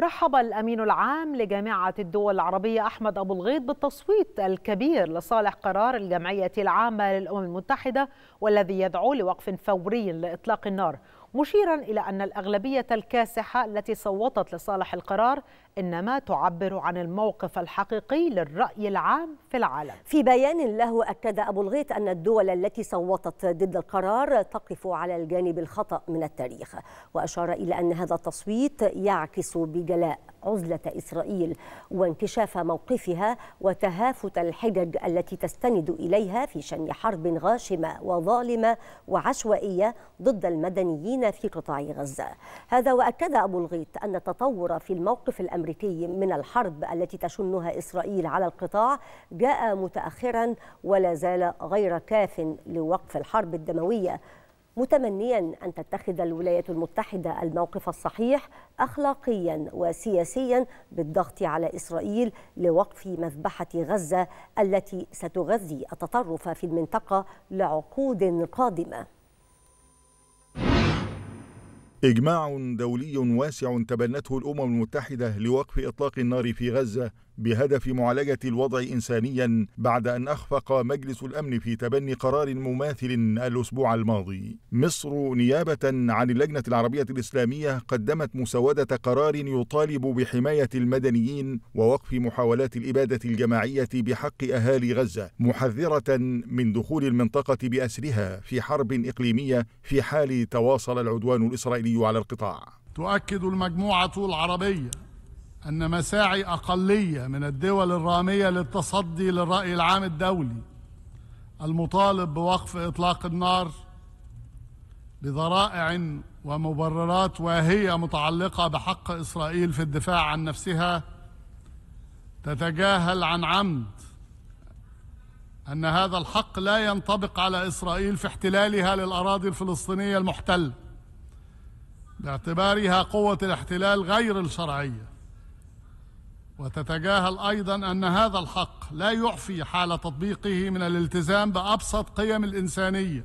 رحب الأمين العام لجامعة الدول العربية أحمد أبو الغيط بالتصويت الكبير لصالح قرار الجمعية العامة للأمم المتحدة والذي يدعو لوقف فوري لإطلاق النار مشيرا إلى أن الأغلبية الكاسحة التي صوتت لصالح القرار إنما تعبر عن الموقف الحقيقي للرأي العام في العالم في بيان له أكد أبو الغيط أن الدول التي صوتت ضد القرار تقف على الجانب الخطأ من التاريخ وأشار إلى أن هذا التصويت يعكس بجلاء عزلة إسرائيل وانكشاف موقفها وتهافت الحجج التي تستند إليها في شن حرب غاشمة وظالمة وعشوائية ضد المدنيين في قطاع غزة هذا وأكد أبو الغيط أن التطور في الموقف الأمريكي الأمريكي من الحرب التي تشنها إسرائيل على القطاع جاء متأخرا ولا زال غير كاف لوقف الحرب الدموية متمنيا أن تتخذ الولايات المتحدة الموقف الصحيح أخلاقيا وسياسيا بالضغط على إسرائيل لوقف مذبحة غزة التي ستغذي التطرف في المنطقة لعقود قادمة إجماع دولي واسع تبنته الأمم المتحدة لوقف إطلاق النار في غزة بهدف معالجة الوضع إنسانيا بعد أن أخفق مجلس الأمن في تبني قرار مماثل الأسبوع الماضي. مصر نيابة عن اللجنة العربية الإسلامية قدمت مسودة قرار يطالب بحماية المدنيين ووقف محاولات الإبادة الجماعية بحق أهالي غزة، محذرة من دخول المنطقة بأسرها في حرب إقليمية في حال تواصل العدوان الإسرائيلي الدولي على القطاع تؤكد المجموعة العربية أن مساعي أقلية من الدول الرامية للتصدي للرأي العام الدولي المطالب بوقف إطلاق النار بذرائع ومبررات واهية متعلقة بحق إسرائيل في الدفاع عن نفسها تتجاهل عن عمد أن هذا الحق لا ينطبق على إسرائيل في احتلالها للأراضي الفلسطينية المحتلة باعتبارها قوة الاحتلال غير الشرعية وتتجاهل أيضا أن هذا الحق لا يعفي حال تطبيقه من الالتزام بأبسط قيم الإنسانية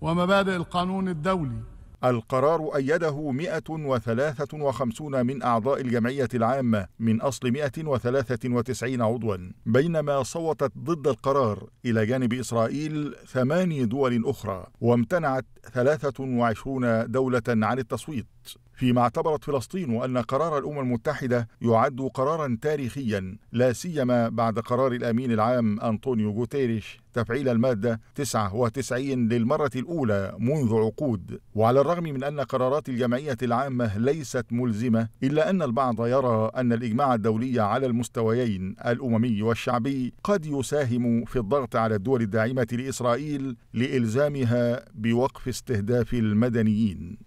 ومبادئ القانون الدولي القرار أيده 153 من أعضاء الجمعية العامة من أصل 193 عضوا بينما صوتت ضد القرار إلى جانب إسرائيل ثماني دول أخرى وامتنعت 23 دولة عن التصويت فيما اعتبرت فلسطين أن قرار الأمم المتحدة يعد قرارا تاريخيا لا سيما بعد قرار الأمين العام أنطونيو غوتيريش تفعيل المادة 99 للمرة الأولى منذ عقود وعلى الرغم من أن قرارات الجمعية العامة ليست ملزمة إلا أن البعض يرى أن الإجماع الدولي على المستويين الأممي والشعبي قد يساهم في الضغط على الدول الداعمة لإسرائيل لإلزامها بوقف استهداف المدنيين